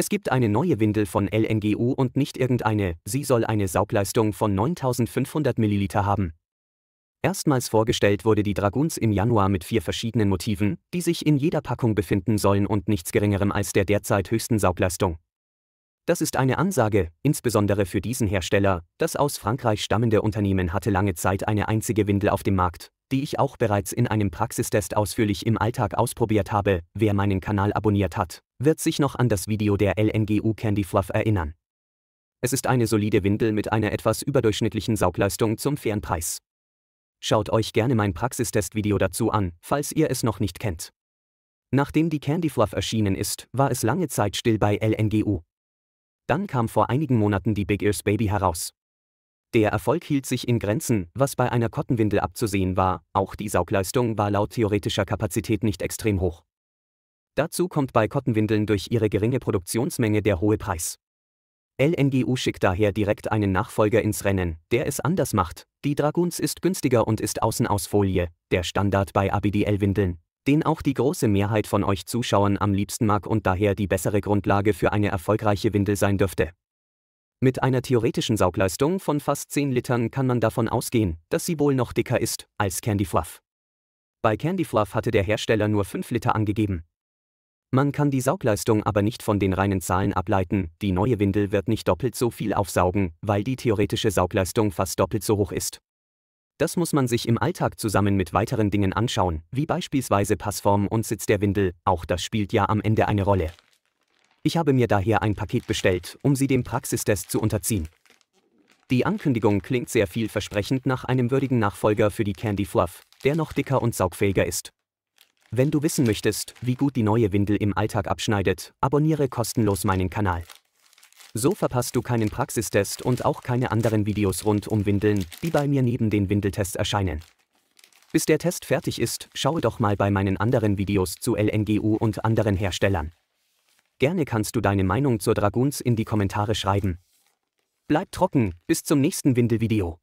Es gibt eine neue Windel von LNGU und nicht irgendeine, sie soll eine Saugleistung von 9500 Milliliter haben. Erstmals vorgestellt wurde die Dragoons im Januar mit vier verschiedenen Motiven, die sich in jeder Packung befinden sollen und nichts geringerem als der derzeit höchsten Saugleistung. Das ist eine Ansage, insbesondere für diesen Hersteller, das aus Frankreich stammende Unternehmen hatte lange Zeit eine einzige Windel auf dem Markt, die ich auch bereits in einem Praxistest ausführlich im Alltag ausprobiert habe. Wer meinen Kanal abonniert hat, wird sich noch an das Video der LNGU Candy Fluff erinnern. Es ist eine solide Windel mit einer etwas überdurchschnittlichen Saugleistung zum fairen Preis. Schaut euch gerne mein Praxistest-Video dazu an, falls ihr es noch nicht kennt. Nachdem die Candy Fluff erschienen ist, war es lange Zeit still bei LNGU. Dann kam vor einigen Monaten die Big Ears Baby heraus, der Erfolg hielt sich in Grenzen, was bei einer Kottenwindel abzusehen war, auch die Saugleistung war laut theoretischer Kapazität nicht extrem hoch. Dazu kommt bei Kottenwindeln durch ihre geringe Produktionsmenge der hohe Preis. LNGU schickt daher direkt einen Nachfolger ins Rennen, der es anders macht. Die Dragoons ist günstiger und ist außen aus Folie, der Standard bei ABDL-Windeln, den auch die große Mehrheit von euch Zuschauern am liebsten mag und daher die bessere Grundlage für eine erfolgreiche Windel sein dürfte. Mit einer theoretischen Saugleistung von fast 10 Litern kann man davon ausgehen, dass sie wohl noch dicker ist als Candy Fluff. Bei Candy Fluff hatte der Hersteller nur 5 Liter angegeben. Man kann die Saugleistung aber nicht von den reinen Zahlen ableiten, die neue Windel wird nicht doppelt so viel aufsaugen, weil die theoretische Saugleistung fast doppelt so hoch ist. Das muss man sich im Alltag zusammen mit weiteren Dingen anschauen, wie beispielsweise Passform und Sitz der Windel, auch das spielt ja am Ende eine Rolle. Ich habe mir daher ein Paket bestellt, um sie dem Praxistest zu unterziehen. Die Ankündigung klingt sehr vielversprechend nach einem würdigen Nachfolger für die Candy Fluff, der noch dicker und saugfähiger ist. Wenn du wissen möchtest, wie gut die neue Windel im Alltag abschneidet, abonniere kostenlos meinen Kanal. So verpasst du keinen Praxistest und auch keine anderen Videos rund um Windeln, die bei mir neben den Windeltests erscheinen. Bis der Test fertig ist, schaue doch mal bei meinen anderen Videos zu LNGU und anderen Herstellern. Gerne kannst du deine Meinung zur Dragoons in die Kommentare schreiben. Bleib trocken, bis zum nächsten Windelvideo.